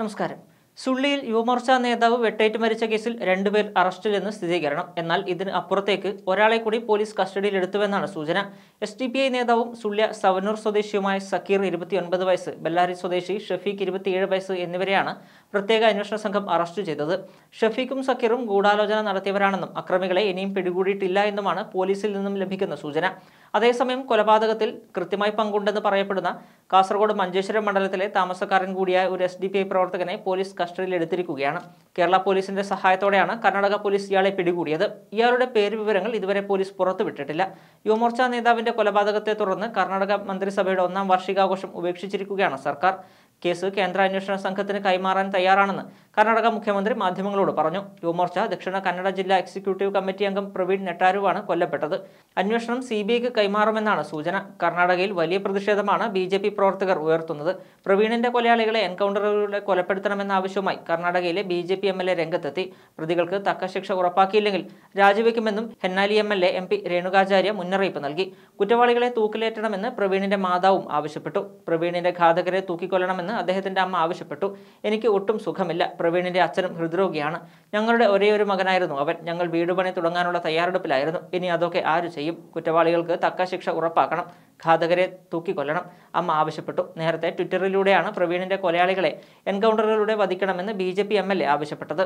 നമസ്കാരം സുള്ളിയിൽ യുവമോർച്ച നേതാവ് വെട്ടേറ്റ് മരിച്ച കേസിൽ രണ്ടുപേർ അറസ്റ്റിലെന്ന് സ്ഥിരീകരണം എന്നാൽ ഇതിന് അപ്പുറത്തേക്ക് ഒരാളെ കൂടി പോലീസ് കസ്റ്റഡിയിലെടുത്തുവെന്നാണ് സൂചന എസ് ടി പി ഐ നേതാവും സുള്ളിയ സവനൂർ സ്വദേശിയുമായ സക്കീർ ഇരുപത്തിയൊൻപത് വയസ്സ് ബെല്ലാരി സ്വദേശി ഷഫീഖ് ഇരുപത്തിയേഴ് വയസ്സ് എന്നിവരെയാണ് പ്രത്യേക അന്വേഷണ സംഘം അറസ്റ്റ് ചെയ്തത് ഷഫീഖും സക്കീറും ഗൂഢാലോചന നടത്തിയവരാണെന്നും അക്രമികളെ ഇനിയും പിടികൂടിയിട്ടില്ല എന്നുമാണ് പോലീസിൽ നിന്നും ലഭിക്കുന്ന സൂചന അതേസമയം കൊലപാതകത്തിൽ കൃത്യമായി പങ്കുണ്ടെന്ന് പറയപ്പെടുന്ന കാസർഗോഡ് മഞ്ചേശ്വരം മണ്ഡലത്തിലെ താമസക്കാരൻ കൂടിയായ ഒരു എസ് ഡി പി ഐ പ്രവർത്തകനെ പോലീസ് കസ്റ്റഡിയിലെടുത്തിരിക്കുകയാണ് കേരള പോലീസിന്റെ സഹായത്തോടെയാണ് കർണാടക പോലീസ് ഇയാളെ പിടികൂടിയത് ഇയാളുടെ പേര് വിവരങ്ങൾ ഇതുവരെ പോലീസ് പുറത്തുവിട്ടിട്ടില്ല യുവമോർച്ച നേതാവിന്റെ കൊലപാതകത്തെ തുടർന്ന് കർണാടക മന്ത്രിസഭയുടെ ഒന്നാം വാർഷികാഘോഷം ഉപേക്ഷിച്ചിരിക്കുകയാണ് സർക്കാർ കേസ് കേന്ദ്ര അന്വേഷണ സംഘത്തിന് കൈമാറാൻ തയ്യാറാണെന്ന് കർണാടക മുഖ്യമന്ത്രി മാധ്യമങ്ങളോട് പറഞ്ഞു യുവമോർച്ച ദക്ഷിണ കന്നഡ ജില്ലാ എക്സിക്യൂട്ടീവ് കമ്മിറ്റി അംഗം പ്രവീൺ നെട്ടാരുവാണ് കൊല്ലപ്പെട്ടത് അന്വേഷണം സി ബി ഐക്ക് കൈമാറുമെന്നാണ് സൂചന കർണാടകയിൽ വലിയ പ്രതിഷേധമാണ് ബി ജെ പി പ്രവർത്തകർ ഉയർത്തുന്നത് പ്രവീണിന്റെ കൊലയാളികളെ എൻകൗണ്ടറിലൂടെ കൊലപ്പെടുത്തണമെന്ന ആവശ്യവുമായി കർണാടകയിലെ B J P M L A രംഗത്തെത്തി പ്രതികൾക്ക് തക്ക ശിക്ഷ ഉറപ്പാക്കിയില്ലെങ്കിൽ രാജിവെക്കുമെന്നും Honnali M L A M P Renukacharya മുന്നറിയിപ്പ് നൽകി കുറ്റവാളികളെ തൂക്കിലേറ്റണമെന്ന് പ്രവീണിന്റെ മാതാവും ആവശ്യപ്പെട്ടു പ്രവീണിന്റെ ഘാതകരെ തൂക്കിക്കൊല്ലണമെന്ന് വേണമെന്ന് അദ്ദേഹത്തിൻ്റെ അമ്മ ആവശ്യപ്പെട്ടു എനിക്ക് ഒട്ടും സുഖമില്ല പ്രവീണിൻ്റെ അച്ഛനും ഹൃദ്രോഗിയാണ് ഞങ്ങളുടെ ഒരേ ഒരു മകനായിരുന്നു അവൻ ഞങ്ങൾ വീടുപണി തുടങ്ങാനുള്ള തയ്യാറെടുപ്പിലായിരുന്നു ഇനി അതൊക്കെ ആര് ചെയ്യും കുറ്റവാളികൾക്ക് തക്ക ശിക്ഷ ഉറപ്പാക്കണം ഘാതകരെ തൂക്കിക്കൊല്ലണം അമ്മ ആവശ്യപ്പെട്ടു നേരത്തെ ട്വിറ്ററിലൂടെയാണ് പ്രവീണിന്റെ കൊലയാളികളെ എൻകൗണ്ടറുകളിലൂടെ വധിക്കണമെന്ന് B J P M L A ആവശ്യപ്പെട്ടത്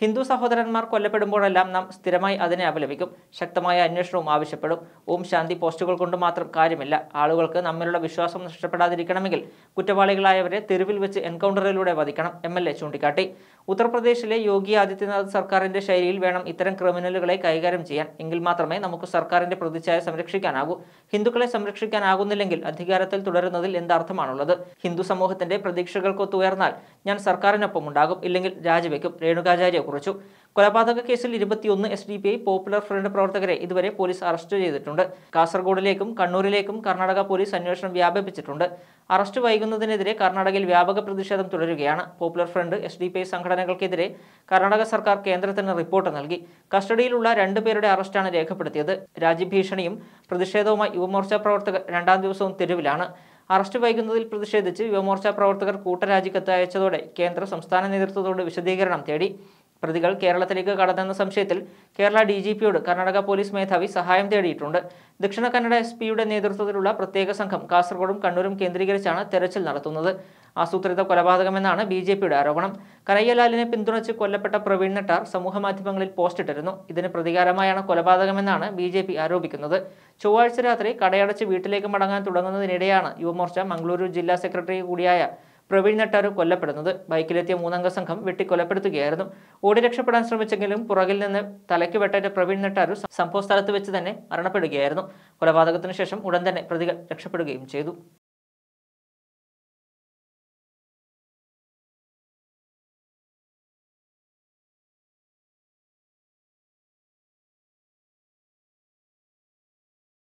ഹിന്ദു സഹോദരന്മാർ കൊല്ലപ്പെടുമ്പോഴെല്ലാം നാം സ്ഥിരമായി അതിനെ അപലപിക്കും ശക്തമായ അന്വേഷണവും ആവശ്യപ്പെടും ഓം ശാന്തി പോസ്റ്റുകൾ കൊണ്ട് മാത്രം കാര്യമില്ല ആളുകൾക്ക് നമ്മിലുള്ള വിശ്വാസം നഷ്ടപ്പെടാതിരിക്കണമെങ്കിൽ കുറ്റവാളികളായവരെ തെരുവിൽ വെച്ച് എൻകൗണ്ടറിലൂടെ വധിക്കണം എം എൽ എ ചൂണ്ടിക്കാട്ടി ഉത്തർപ്രദേശിലെ യോഗി ആദിത്യനാഥ് സർക്കാരിന്റെ ശൈലിയിൽ വേണം ഇത്തരം ക്രിമിനലുകളെ കൈകാര്യം ചെയ്യാൻ എങ്കിൽ മാത്രമേ നമുക്ക് സർക്കാരിന്റെ പ്രതിച്ഛായ സംരക്ഷിക്കാനാകൂ ഹിന്ദുക്കളെ സംരക്ഷിക്കാൻ ആകുന്നില്ലെങ്കിൽ അധികാരത്തിൽ തുടരുന്നതിൽ എന്തർത്ഥമാണുള്ളത് ഹിന്ദു സമൂഹത്തിന്റെ പ്രതീക്ഷകൾക്കൊത്തുയർന്നാൽ ഞാൻ സർക്കാരിനൊപ്പം ഉണ്ടാകും ഇല്ലെങ്കിൽ രാജിവെക്കും രേണുകാചാര്യ കുറിച്ചു കൊലപാതക കേസിൽ ഇരുപത്തിയൊന്ന് S D P I popular front പ്രവർത്തകരെ ഇതുവരെ പോലീസ് അറസ്റ്റ് ചെയ്തിട്ടുണ്ട് കാസർഗോഡിലേക്കും കണ്ണൂരിലേക്കും കർണാടക പോലീസ് അന്വേഷണം വ്യാപിപ്പിച്ചിട്ടുണ്ട് അറസ്റ്റ് വൈകുന്നതിനെതിരെ കർണാടകയിൽ വ്യാപക പ്രതിഷേധം തുടരുകയാണ് popular front S D P I സംഘടനകൾക്കെതിരെ കർണാടക സർക്കാർ കേന്ദ്രത്തിന് റിപ്പോർട്ട് നൽകി കസ്റ്റഡിയിലുള്ള രണ്ടുപേരുടെ അറസ്റ്റാണ് രേഖപ്പെടുത്തിയത് രാജ്യഭീഷണിയും പ്രതിഷേധവുമായി യുവമോർച്ച പ്രവർത്തകർ രണ്ടാം ദിവസവും തെരുവിലാണ് അറസ്റ്റ് വൈകുന്നതിൽ പ്രതിഷേധിച്ച് യുവമോർച്ച പ്രവർത്തകർ കൂട്ടരാജിക്കത്ത് അയച്ചതോടെ കേന്ദ്ര സംസ്ഥാന നേതൃത്വത്തോട് വിശദീകരണം തേടി പ്രതികൾ കേരളത്തിലേക്ക് കടന്നെന്ന സംശയത്തിൽ കേരള ഡി ജി പിയോട് കർണാടക പോലീസ് മേധാവി സഹായം തേടിയിട്ടുണ്ട് ദക്ഷിണ കന്നഡ എസ് പിയുടെ നേതൃത്വത്തിലുള്ള പ്രത്യേക സംഘം കാസർഗോഡും കണ്ണൂരും കേന്ദ്രീകരിച്ചാണ് തെരച്ചിൽ നടത്തുന്നത് ആസൂത്രിത കൊലപാതകമെന്നാണ് ബി ജെ പിയുടെ ആരോപണം കനയ്യലാലിനെ പിന്തുണച്ച് കൊല്ലപ്പെട്ട പ്രവീൺ നെട്ടാർ സമൂഹമാധ്യമങ്ങളിൽ പോസ്റ്റിട്ടിരുന്നു ഇതിന് പ്രതികാരമായാണ് കൊലപാതകമെന്നാണ് ബി ജെ പി ആരോപിക്കുന്നത് ചൊവ്വാഴ്ച രാത്രി കടയടച്ച് വീട്ടിലേക്ക് മടങ്ങാൻ തുടങ്ങുന്നതിനിടെയാണ് യുവമോർച്ച മംഗളൂരു ജില്ലാ സെക്രട്ടറി കൂടിയായ പ്രവീൺ നെട്ടാരോ കൊല്ലപ്പെടുന്നത് ബൈക്കിലെത്തിയ മൂന്നംഗ സംഘം വെട്ടിക്കൊലപ്പെടുത്തുകയായിരുന്നു ഓടി രക്ഷപ്പെടാൻ ശ്രമിച്ചെങ്കിലും പുറകിൽ നിന്ന് തലയ്ക്ക് വെട്ടേറ്റ പ്രവീൺ നെട്ടാരോ സംഭവ സ്ഥലത്ത് വെച്ച് തന്നെ മരണപ്പെടുകയായിരുന്നു കൊലപാതകത്തിന് ശേഷം ഉടൻ തന്നെ പ്രതികൾ രക്ഷപ്പെടുകയും ചെയ്തു